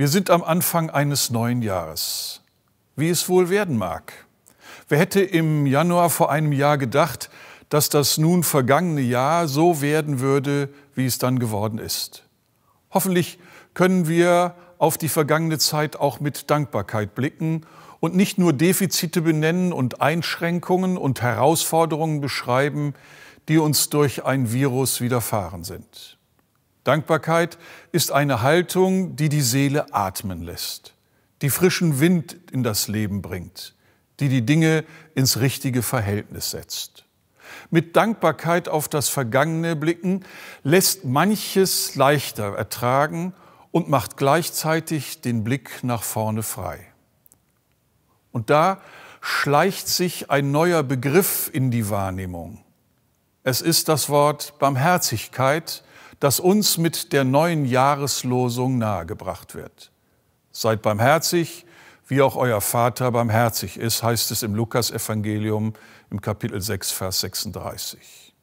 Wir sind am Anfang eines neuen Jahres, wie es wohl werden mag. Wer hätte im Januar vor einem Jahr gedacht, dass das nun vergangene Jahr so werden würde, wie es dann geworden ist? Hoffentlich können wir auf die vergangene Zeit auch mit Dankbarkeit blicken und nicht nur Defizite benennen und Einschränkungen und Herausforderungen beschreiben, die uns durch ein Virus widerfahren sind. Dankbarkeit ist eine Haltung, die die Seele atmen lässt, die frischen Wind in das Leben bringt, die die Dinge ins richtige Verhältnis setzt. Mit Dankbarkeit auf das Vergangene blicken lässt manches leichter ertragen und macht gleichzeitig den Blick nach vorne frei. Und da schleicht sich ein neuer Begriff in die Wahrnehmung. Es ist das Wort Barmherzigkeit, das uns mit der neuen Jahreslosung nahegebracht wird. Seid barmherzig, wie auch euer Vater barmherzig ist, heißt es im Lukasevangelium im Kapitel 6, Vers 36.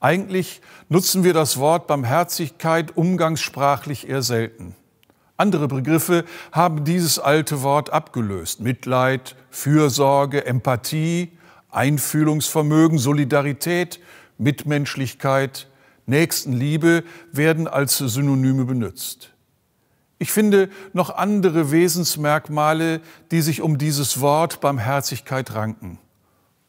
Eigentlich nutzen wir das Wort Barmherzigkeit umgangssprachlich eher selten. Andere Begriffe haben dieses alte Wort abgelöst. Mitleid, Fürsorge, Empathie, Einfühlungsvermögen, Solidarität, Mitmenschlichkeit, Nächstenliebe werden als Synonyme benutzt. Ich finde noch andere Wesensmerkmale, die sich um dieses Wort Barmherzigkeit ranken.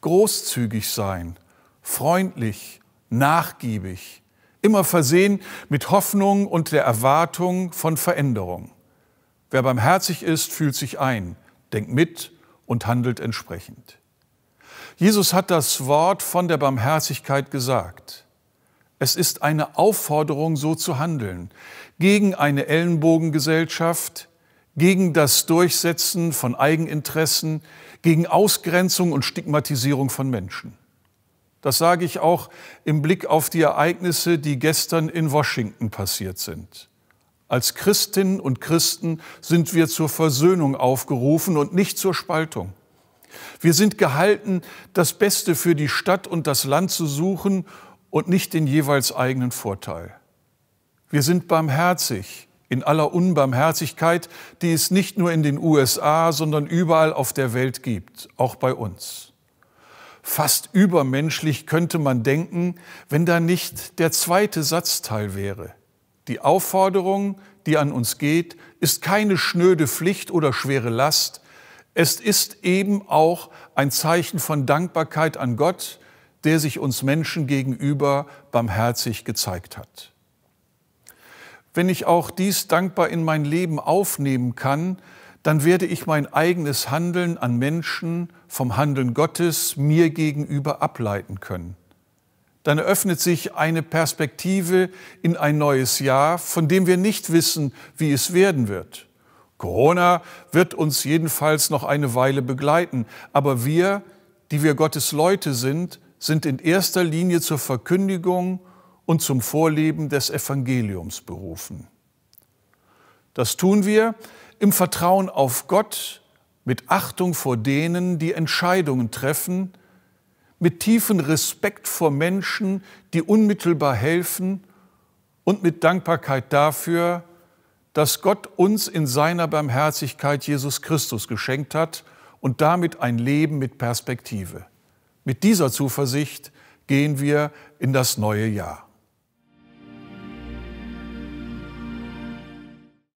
Großzügig sein, freundlich, nachgiebig, immer versehen mit Hoffnung und der Erwartung von Veränderung. Wer barmherzig ist, fühlt sich ein, denkt mit und handelt entsprechend. Jesus hat das Wort von der Barmherzigkeit gesagt. Es ist eine Aufforderung, so zu handeln, gegen eine Ellenbogengesellschaft, gegen das Durchsetzen von Eigeninteressen, gegen Ausgrenzung und Stigmatisierung von Menschen. Das sage ich auch im Blick auf die Ereignisse, die gestern in Washington passiert sind. Als Christinnen und Christen sind wir zur Versöhnung aufgerufen und nicht zur Spaltung. Wir sind gehalten, das Beste für die Stadt und das Land zu suchen und nicht den jeweils eigenen Vorteil. Wir sind barmherzig in aller Unbarmherzigkeit, die es nicht nur in den USA, sondern überall auf der Welt gibt, auch bei uns. Fast übermenschlich könnte man denken, wenn da nicht der zweite Satzteil wäre. Die Aufforderung, die an uns geht, ist keine schnöde Pflicht oder schwere Last, es ist eben auch ein Zeichen von Dankbarkeit an Gott, der sich uns Menschen gegenüber barmherzig gezeigt hat. Wenn ich auch dies dankbar in mein Leben aufnehmen kann, dann werde ich mein eigenes Handeln an Menschen vom Handeln Gottes mir gegenüber ableiten können. Dann eröffnet sich eine Perspektive in ein neues Jahr, von dem wir nicht wissen, wie es werden wird. Corona wird uns jedenfalls noch eine Weile begleiten, aber wir, die wir Gottes Leute sind, sind in erster Linie zur Verkündigung und zum Vorleben des Evangeliums berufen. Das tun wir im Vertrauen auf Gott, mit Achtung vor denen, die Entscheidungen treffen, mit tiefen Respekt vor Menschen, die unmittelbar helfen und mit Dankbarkeit dafür, dass Gott uns in seiner Barmherzigkeit Jesus Christus geschenkt hat und damit ein Leben mit Perspektive. Mit dieser Zuversicht gehen wir in das neue Jahr.